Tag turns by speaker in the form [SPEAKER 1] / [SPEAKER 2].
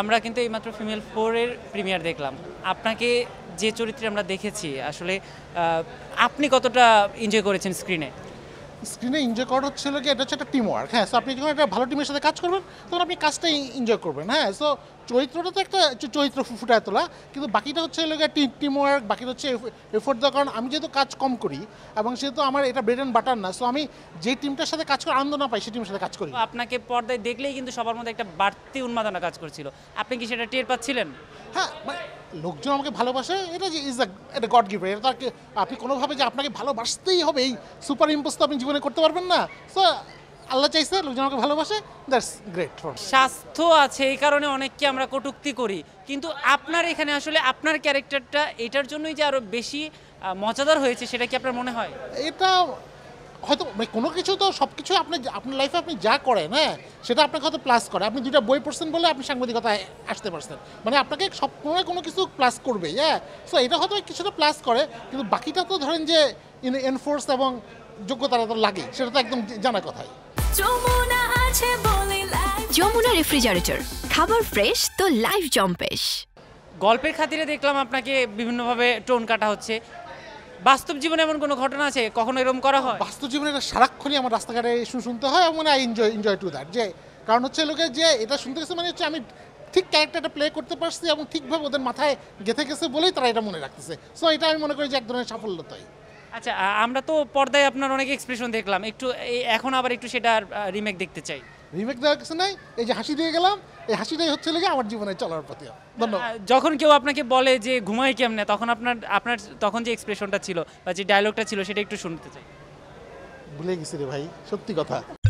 [SPEAKER 1] আমরা কিন্তু এইমাত্র ফিমেল ফোরের প্রিমিয়ার দেখলাম আপনাকে যে চরিত্রে আমরা দেখেছি আসলে আপনি কতটা এনজয় করেছেন স্ক্রিনে
[SPEAKER 2] স্ক্রিনে এনজয় করা হচ্ছিল কি এটা হচ্ছে একটা টিম ওয়ার্ক হ্যাঁ সো আপনি যখন একটা ভালো টিমের সাথে কাজ করবেন তখন আপনি কাজটাই এনজয় করবেন হ্যাঁ সো চরিত্রটা তো একটা চরিত্র ফুটায় তোলা কিন্তু বাকিটা হচ্ছে এলাকা টিম টিম ওয়ার্ক বাকিটা হচ্ছে এফোর্ট দেওয়া কারণ আমি যেহেতু কাজ কম করি এবং সেহেতু আমার এটা ব্রেড অ্যান্ড বাটার না সো আমি যে টিমটার
[SPEAKER 1] সাথে কাজ করে আনন্দ না পাই সেই টিমের সাথে কাজ করি আপনাকে পর্দায় দেখলেই কিন্তু সবার মধ্যে একটা বাড়তি উন্মাদনা কাজ করছিল আপনি কি সেটা টের পাচ্ছিলেন হ্যাঁ
[SPEAKER 2] লোকজন আমাকে ভালোবাসে এটা যে ইজ এটা গড গিফট এটা আপনি কোনোভাবে যে আপনাকে ভালোবাসতেই হবে এই সুপার ইম্পোজ তো আপনি জীবনে করতে পারবেন না সো
[SPEAKER 1] আল্লাহ চাইছে লোকজন আমাকে ভালোবাসে দ্যাটস গ্রেট স্বাস্থ্য আছে এই কারণে অনেককে আমরা কটুক্তি করি কিন্তু আপনার এখানে আসলে আপনার ক্যারেক্টারটা এটার জন্যই যে আরও বেশি মজাদার হয়েছে সেটা কি আপনার মনে হয়
[SPEAKER 2] এটা হয়তো মানে কোনো কিছু তো সব কিছু আপনি আপনার লাইফে আপনি যা করেন হ্যাঁ সেটা আপনাকে হয়তো প্লাস করে আপনি দুইটা বই পড়ছেন বলে আপনি সাংবাদিকতায় আসতে পারছেন মানে আপনাকে সব কোনো কোনো কিছু প্লাস করবে হ্যাঁ সো এটা হয়তো কিছুটা প্লাস করে কিন্তু বাকিটা তো ধরেন যে এনফোর্স এবং যোগ্যতা তো লাগে সেটা তো একদম জানা কথাই যমুনা
[SPEAKER 1] রেফ্রিজারেটর খাবার ফ্রেশ তো লাইফ জম্পেশ গল্পের খাতিরে দেখলাম আপনাকে বিভিন্নভাবে টোন কাটা হচ্ছে বাস্তব জীবনে এমন কোনো ঘটনা আছে কখনো এরকম করা হয় বাস্তব জীবনে এটা সারাক্ষণই আমার রাস্তাঘাটে
[SPEAKER 2] ইস্যু শুনতে হয় এবং I enjoy enjoy to that যে কারণ হচ্ছে লোকে যে এটা শুনতে গেছে মানে হচ্ছে আমি ঠিক ক্যারেক্টারটা প্লে করতে পারছি এবং ঠিকভাবে ওদের মাথায় গেঁথে গেছে বলেই তারা এটা মনে রাখতেছে সো এটা আমি মনে করি যে এক ধরনের সাফল্যতাই
[SPEAKER 1] আচ্ছা আমরা তো পর্দায় আপনার অনেক এক্সপ্রেশন দেখলাম একটু এখন আবার একটু সেটার রিমেক দেখতে চাই
[SPEAKER 2] রিমেক দেওয়ার কিছু নাই এই যে হাসি দিয়ে গেলাম এই হাসিটাই হচ্ছে লেগে আমার জীবনে চলার প্রতি
[SPEAKER 1] ধন্যবাদ যখন কেউ আপনাকে বলে যে ঘুমাই কেমনে তখন আপনার আপনার তখন যে এক্সপ্রেশনটা ছিল বা যে ডায়লগটা ছিল সেটা একটু শুনতে চাই
[SPEAKER 2] ভুলে গেছি রে ভাই সত্যি কথা